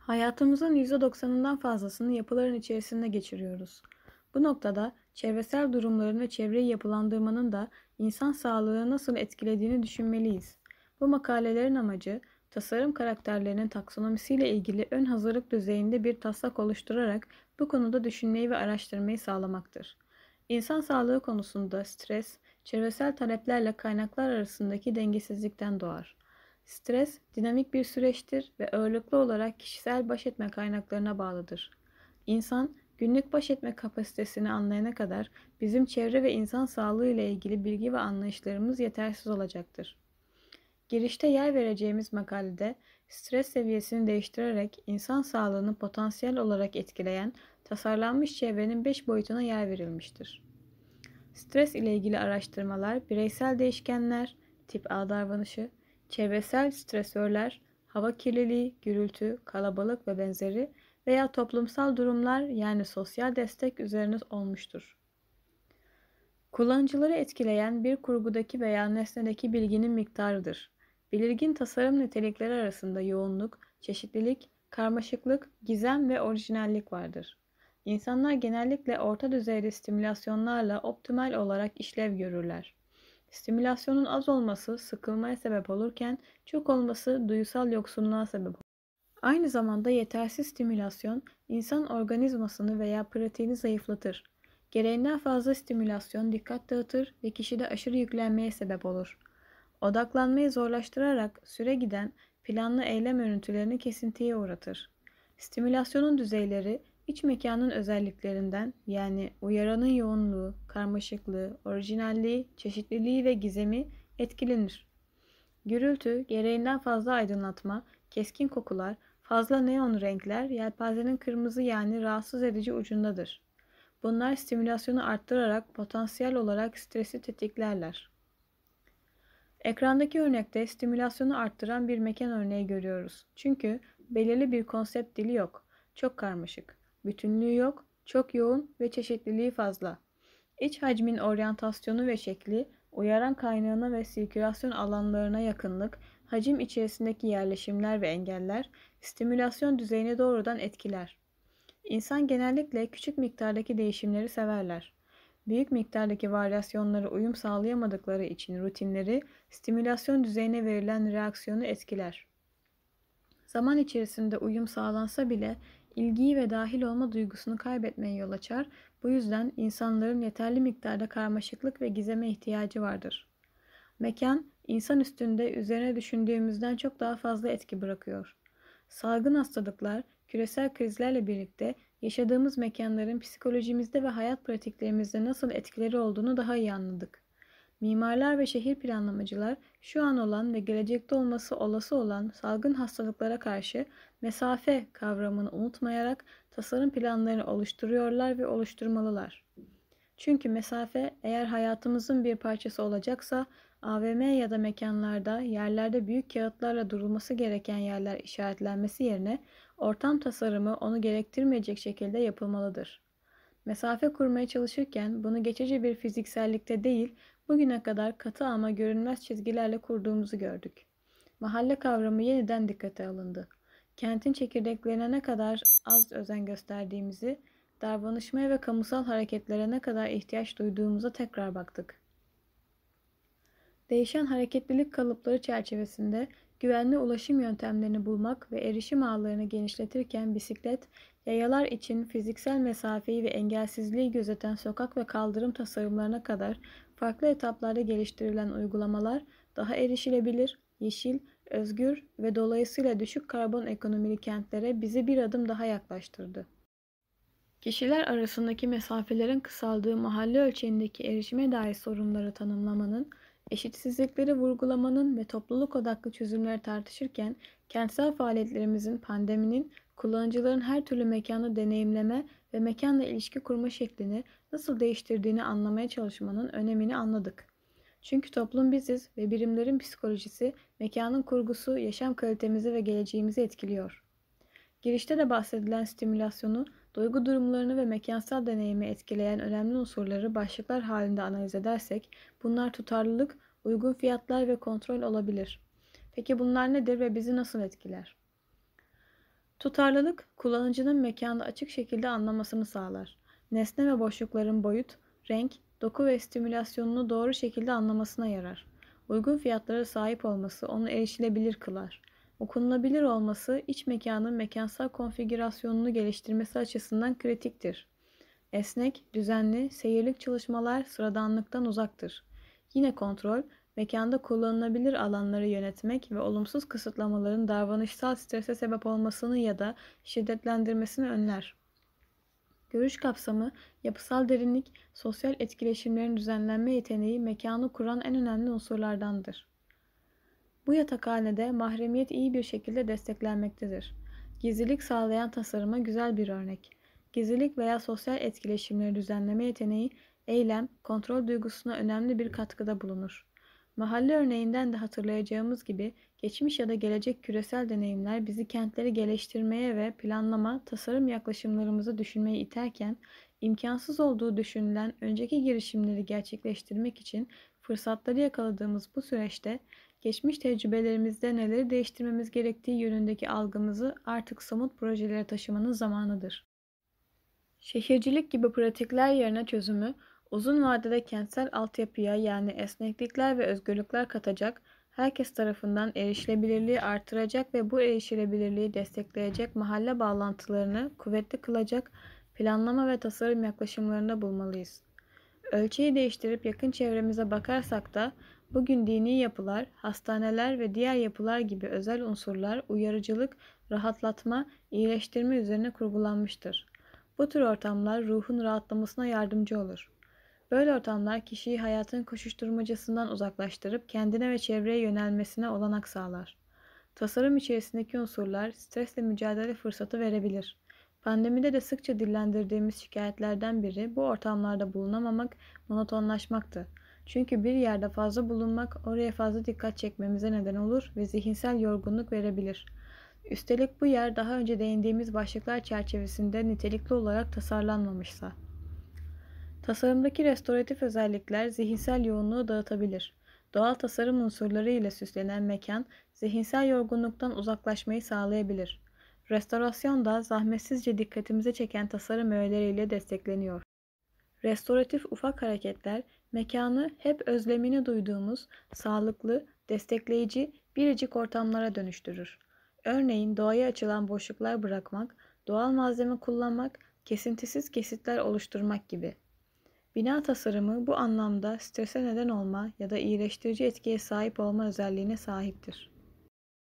Hayatımızın %90'ından fazlasını yapıların içerisinde geçiriyoruz. Bu noktada çevresel durumların ve çevreyi yapılandırmanın da insan sağlığını nasıl etkilediğini düşünmeliyiz. Bu makalelerin amacı tasarım karakterlerinin taksonomisiyle ilgili ön hazırlık düzeyinde bir taslak oluşturarak bu konuda düşünmeyi ve araştırmayı sağlamaktır. İnsan sağlığı konusunda stres, çevresel taleplerle kaynaklar arasındaki dengesizlikten doğar. Stres dinamik bir süreçtir ve ağırlıklı olarak kişisel baş etme kaynaklarına bağlıdır. İnsan günlük baş etme kapasitesini anlayana kadar bizim çevre ve insan sağlığı ile ilgili bilgi ve anlayışlarımız yetersiz olacaktır. Girişte yer vereceğimiz makalede stres seviyesini değiştirerek insan sağlığını potansiyel olarak etkileyen tasarlanmış çevrenin 5 boyutuna yer verilmiştir. Stres ile ilgili araştırmalar, bireysel değişkenler, tip A davranışı, çevresel stresörler, hava kirliliği, gürültü, kalabalık ve benzeri veya toplumsal durumlar yani sosyal destek üzeriniz olmuştur. Kullanıcıları etkileyen bir kurgudaki veya nesnedeki bilginin miktarıdır. Belirgin tasarım nitelikleri arasında yoğunluk, çeşitlilik, karmaşıklık, gizem ve orijinallik vardır. İnsanlar genellikle orta düzeyde stimülasyonlarla optimal olarak işlev görürler. Stimülasyonun az olması sıkılmaya sebep olurken çok olması duysal yoksunluğa sebep olur. Aynı zamanda yetersiz stimülasyon insan organizmasını veya pratiğini zayıflatır. Gereğinden fazla stimülasyon dikkat dağıtır ve kişide aşırı yüklenmeye sebep olur. Odaklanmayı zorlaştırarak süre giden planlı eylem örüntülerini kesintiye uğratır. Stimülasyonun düzeyleri İç mekanın özelliklerinden yani uyaranın yoğunluğu, karmaşıklığı, orijinalliği, çeşitliliği ve gizemi etkilenir. Gürültü, gereğinden fazla aydınlatma, keskin kokular, fazla neon renkler yelpazenin kırmızı yani rahatsız edici ucundadır. Bunlar stimülasyonu arttırarak potansiyel olarak stresi tetiklerler. Ekrandaki örnekte stimülasyonu arttıran bir mekan örneği görüyoruz. Çünkü belirli bir konsept dili yok. Çok karmaşık bütünlüğü yok, çok yoğun ve çeşitliliği fazla. İç hacmin oryantasyonu ve şekli, uyaran kaynağına ve sirkülasyon alanlarına yakınlık, hacim içerisindeki yerleşimler ve engeller, stimülasyon düzeyini doğrudan etkiler. İnsan genellikle küçük miktardaki değişimleri severler. Büyük miktardaki varyasyonlara uyum sağlayamadıkları için rutinleri stimülasyon düzeyine verilen reaksiyonu etkiler. Zaman içerisinde uyum sağlansa bile ilgiyi ve dahil olma duygusunu kaybetmeye yol açar. Bu yüzden insanların yeterli miktarda karmaşıklık ve gizeme ihtiyacı vardır. Mekan, insan üstünde üzerine düşündüğümüzden çok daha fazla etki bırakıyor. Salgın hastalıklar, küresel krizlerle birlikte yaşadığımız mekanların psikolojimizde ve hayat pratiklerimizde nasıl etkileri olduğunu daha iyi anladık. Mimarlar ve şehir planlamacılar şu an olan ve gelecekte olması olası olan salgın hastalıklara karşı mesafe kavramını unutmayarak tasarım planlarını oluşturuyorlar ve oluşturmalılar. Çünkü mesafe eğer hayatımızın bir parçası olacaksa AVM ya da mekanlarda yerlerde büyük kağıtlarla durulması gereken yerler işaretlenmesi yerine ortam tasarımı onu gerektirmeyecek şekilde yapılmalıdır. Mesafe kurmaya çalışırken bunu geçici bir fiziksellikte değil, bugüne kadar katı ama görünmez çizgilerle kurduğumuzu gördük. Mahalle kavramı yeniden dikkate alındı. Kentin çekirdeklerine ne kadar az özen gösterdiğimizi, davranışmaya ve kamusal hareketlere ne kadar ihtiyaç duyduğumuza tekrar baktık. Değişen hareketlilik kalıpları çerçevesinde güvenli ulaşım yöntemlerini bulmak ve erişim ağlarını genişletirken bisiklet, yayalar için fiziksel mesafeyi ve engelsizliği gözeten sokak ve kaldırım tasarımlarına kadar Farklı etaplarda geliştirilen uygulamalar daha erişilebilir, yeşil, özgür ve dolayısıyla düşük karbon ekonomili kentlere bizi bir adım daha yaklaştırdı. Kişiler arasındaki mesafelerin kısaldığı mahalle ölçeğindeki erişime dair sorunları tanımlamanın, eşitsizlikleri vurgulamanın ve topluluk odaklı çözümleri tartışırken kentsel faaliyetlerimizin pandeminin kullanıcıların her türlü mekanı deneyimleme ve mekanla ilişki kurma şeklini nasıl değiştirdiğini anlamaya çalışmanın önemini anladık. Çünkü toplum biziz ve birimlerin psikolojisi, mekanın kurgusu yaşam kalitemizi ve geleceğimizi etkiliyor. Girişte de bahsedilen stimülasyonu, duygu durumlarını ve mekansal deneyimi etkileyen önemli unsurları başlıklar halinde analiz edersek bunlar tutarlılık, uygun fiyatlar ve kontrol olabilir. Peki bunlar nedir ve bizi nasıl etkiler? Tutarlılık, kullanıcının mekanda açık şekilde anlamasını sağlar. Nesne ve boşlukların boyut, renk, doku ve stimülasyonunu doğru şekilde anlamasına yarar. Uygun fiyatlara sahip olması onu erişilebilir kılar. Okunulabilir olması iç mekanın mekansal konfigürasyonunu geliştirmesi açısından kritiktir. Esnek, düzenli, seyirlik çalışmalar sıradanlıktan uzaktır. Yine kontrol, mekanda kullanılabilir alanları yönetmek ve olumsuz kısıtlamaların davranışsal strese sebep olmasını ya da şiddetlendirmesini önler. Görüş kapsamı, yapısal derinlik, sosyal etkileşimlerin düzenlenme yeteneği mekanı kuran en önemli unsurlardandır. Bu yatakhanede mahremiyet iyi bir şekilde desteklenmektedir. Gizlilik sağlayan tasarıma güzel bir örnek. Gizlilik veya sosyal etkileşimleri düzenleme yeteneği, eylem, kontrol duygusuna önemli bir katkıda bulunur. Mahalle örneğinden de hatırlayacağımız gibi geçmiş ya da gelecek küresel deneyimler bizi kentleri geliştirmeye ve planlama, tasarım yaklaşımlarımızı düşünmeye iterken imkansız olduğu düşünülen önceki girişimleri gerçekleştirmek için fırsatları yakaladığımız bu süreçte geçmiş tecrübelerimizde neleri değiştirmemiz gerektiği yönündeki algımızı artık somut projelere taşımanın zamanıdır. Şehircilik gibi pratikler yerine çözümü Uzun vadede kentsel altyapıya yani esneklikler ve özgürlükler katacak, herkes tarafından erişilebilirliği artıracak ve bu erişilebilirliği destekleyecek mahalle bağlantılarını kuvvetli kılacak planlama ve tasarım yaklaşımlarında bulmalıyız. Ölçeği değiştirip yakın çevremize bakarsak da bugün dini yapılar, hastaneler ve diğer yapılar gibi özel unsurlar uyarıcılık, rahatlatma, iyileştirme üzerine kurgulanmıştır. Bu tür ortamlar ruhun rahatlamasına yardımcı olur. Böyle ortamlar kişiyi hayatın koşuşturmacasından uzaklaştırıp kendine ve çevreye yönelmesine olanak sağlar. Tasarım içerisindeki unsurlar stresle mücadele fırsatı verebilir. Pandemide de sıkça dillendirdiğimiz şikayetlerden biri bu ortamlarda bulunamamak, monotonlaşmaktı. Çünkü bir yerde fazla bulunmak oraya fazla dikkat çekmemize neden olur ve zihinsel yorgunluk verebilir. Üstelik bu yer daha önce değindiğimiz başlıklar çerçevesinde nitelikli olarak tasarlanmamışsa. Tasarımdaki restoratif özellikler zihinsel yoğunluğu dağıtabilir. Doğal tasarım unsurları ile süslenen mekan zihinsel yorgunluktan uzaklaşmayı sağlayabilir. Restorasyon da zahmetsizce dikkatimize çeken tasarım öğeleriyle destekleniyor. Restoratif ufak hareketler mekanı hep özlemini duyduğumuz sağlıklı, destekleyici, biricik ortamlara dönüştürür. Örneğin doğaya açılan boşluklar bırakmak, doğal malzeme kullanmak, kesintisiz kesitler oluşturmak gibi. Bina tasarımı bu anlamda strese neden olma ya da iyileştirici etkiye sahip olma özelliğine sahiptir.